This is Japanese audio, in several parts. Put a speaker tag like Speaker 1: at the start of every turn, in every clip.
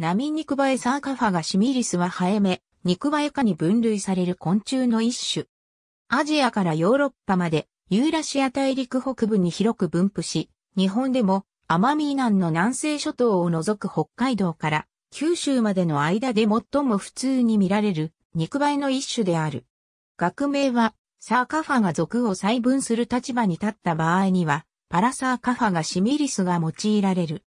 Speaker 1: 波肉バエサーカファガシミリスはハエメ、肉バエ科に分類される昆虫の一種。アジアからヨーロッパまでユーラシア大陸北部に広く分布し、日本でも奄美以南の南西諸島を除く北海道から九州までの間で最も普通に見られる肉バの一種である。学名はサーカファが属を細分する立場に立った場合には、パラサーカファがシミリスが用いられる。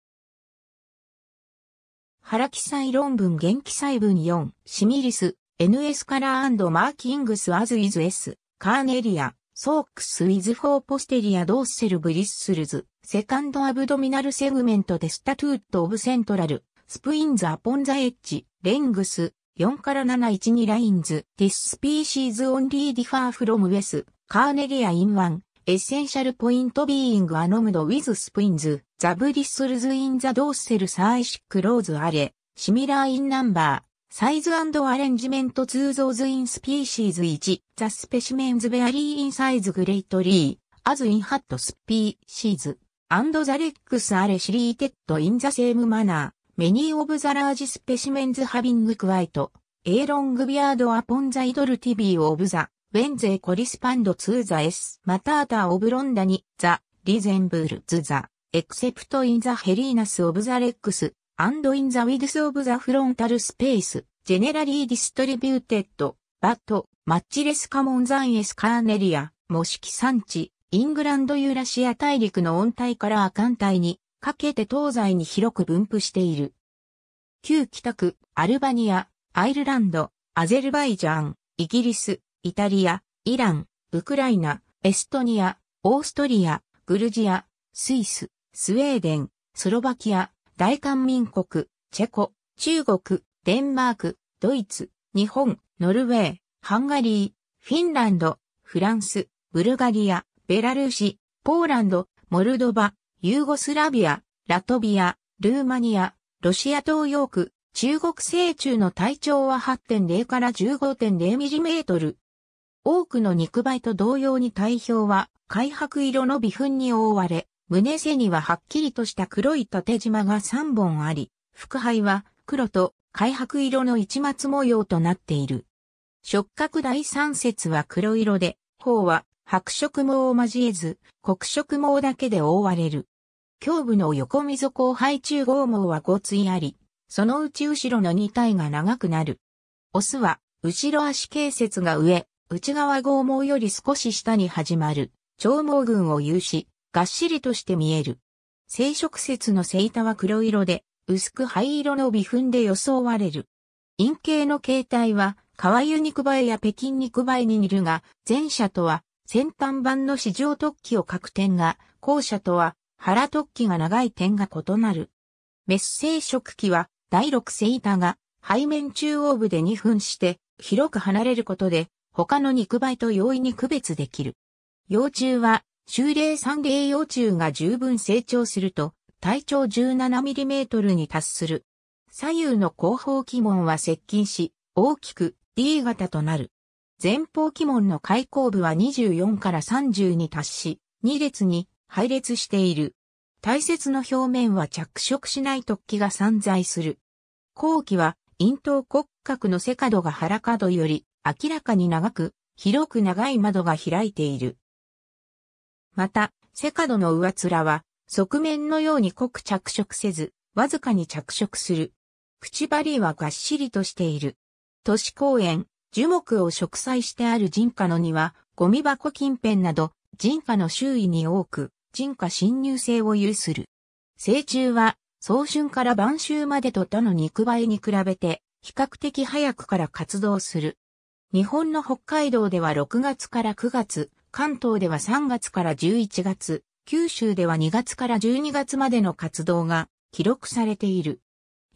Speaker 1: 原記載論文元記載文4、シミリス、NS カラーマーキングスアズイズ S、カーネリア、ソークスウィズフォーポステリアドーセルブリッスルズ、セカンドアブドミナルセグメントデスタトゥートオブセントラル、スプインザポンザエッジ、レングス、4から712ラインズ、ディススピーシーズオンリーディファーフロムウェス、カーネリアインワン、エッセンシャルポイントビーイングアノムドウィズスプインズ、ザブリッソルズインザドーセルサーイシックローズアレ、シミラーインナンバー、サイズアレンジメントツーゾーズインスピーシーズ1、ザスペシメンズベアリーインサイズグレイトリー、アズインハットスピーシーズ、アンドザレックスアレシリーテッドインザセームマナー、メニーオブザラージスペシメンズハビングクワイト、エーロングビアードアポンザイドルティビーオブザ、ウェンゼーコリスパンドツーザエスマターターオブロンダニザリゼンブールズザエクセプトインザヘリーナスオブザレックスアンドインザウィルスオブザフロンタルスペースジェネラリーディストリビューテッドバットマッチレスカモンザンエスカーネリア模式産地イングランドユーラシア大陸の温帯から亜寒帯にかけて東西に広く分布している。旧北区、アルバニア、アイルランド、アゼルバイジャン、イギリス、イタリア、イラン、ウクライナ、エストニア、オーストリア、グルジア、スイス、スウェーデン、スロバキア、大韓民国、チェコ、中国、デンマーク、ドイツ、日本、ノルウェー、ハンガリー、フィンランド、フランス、ブルガリア、ベラルーシ、ポーランド、モルドバ、ユーゴスラビア、ラトビア、ルーマニア、ロシア東洋区、中国西中の体長は8.0から15.0ミリメートル、多くの肉梅と同様に体表は灰白色の微粉に覆われ、胸背にははっきりとした黒い縦縞が3本あり、腹背は黒と灰白色の一末模様となっている。触覚第三節は黒色で、頬は白色毛を交えず、黒色毛だけで覆われる。胸部の横溝後背中合毛は5いあり、そのうち後ろの2体が長くなる。オスは、後ろ足形節が上、内側剛毛より少し下に始まる、長毛群を有し、がっしりとして見える。生殖節の背板は黒色で、薄く灰色の微粉で装われる。陰茎の形態は、ユニ肉バエや北京肉バエに似るが、前者とは、先端版の市場突起を書く点が、後者とは、腹突起が長い点が異なる。メス生殖器は、第六背板が、背面中央部で2分して、広く離れることで、他の肉媒と容易に区別できる。幼虫は、修霊三霊幼虫が十分成長すると、体長 17mm に達する。左右の後方旗門は接近し、大きく D 型となる。前方旗門の開口部は24から30に達し、2列に配列している。大切の表面は着色しない突起が散在する。後期は、咽頭骨格のセカドが腹角より明らかに長く、広く長い窓が開いている。また、セカドの上面は、側面のように濃く着色せず、わずかに着色する。口張りはがっしりとしている。都市公園、樹木を植栽してある人家の庭、ゴミ箱近辺など、人家の周囲に多く、人家侵入性を有する。成虫は、早春から晩秋までと他の肉倍に比べて、比較的早くから活動する。日本の北海道では6月から9月、関東では3月から11月、九州では2月から12月までの活動が記録されている。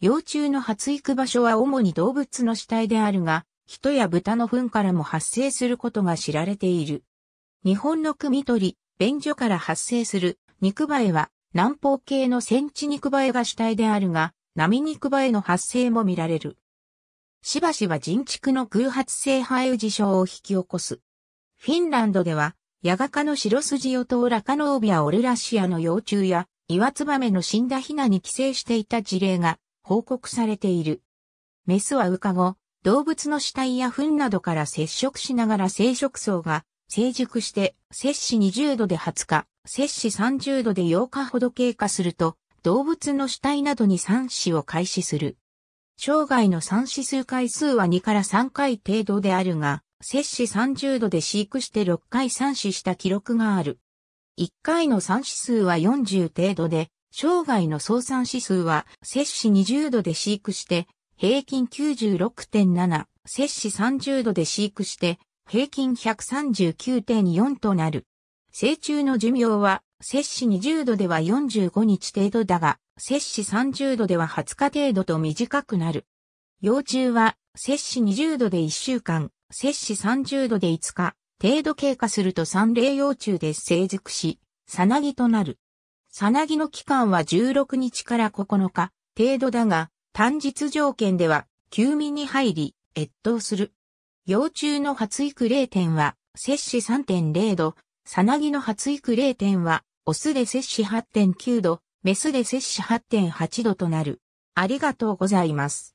Speaker 1: 幼虫の発育場所は主に動物の死体であるが、人や豚の糞からも発生することが知られている。日本の組取、便所から発生する肉バエは南方系のセンチ肉バエが主体であるが、波肉バエの発生も見られる。しばしば人畜の空発性肺受事象を引き起こす。フィンランドでは、ヤガ科の白筋オトウラカノービアオルラシアの幼虫や、イワツバメの死んだヒナに寄生していた事例が報告されている。メスは羽化後、動物の死体や糞などから接触しながら生殖層が成熟して摂氏20度で20日、摂氏30度で8日ほど経過すると、動物の死体などに産子を開始する。生涯の産指数回数は2から3回程度であるが、摂氏30度で飼育して6回産死した記録がある。1回の産指数は40程度で、生涯の総産指数は摂氏20度で飼育して、平均96.7、摂氏30度で飼育して、平均139.4となる。成虫の寿命は、摂氏20度では45日程度だが、摂氏30度では20日程度と短くなる。幼虫は、摂氏20度で1週間、摂氏30度で5日、程度経過すると三例幼虫で成熟し、さなぎとなる。さなぎの期間は16日から9日程度だが、単日条件では休眠に入り、越冬する。幼虫の発育0点は、摂氏3.0度、さなぎの発育0点は、オスで摂氏8.9度、メスで摂氏8.8度となる。ありがとうございます。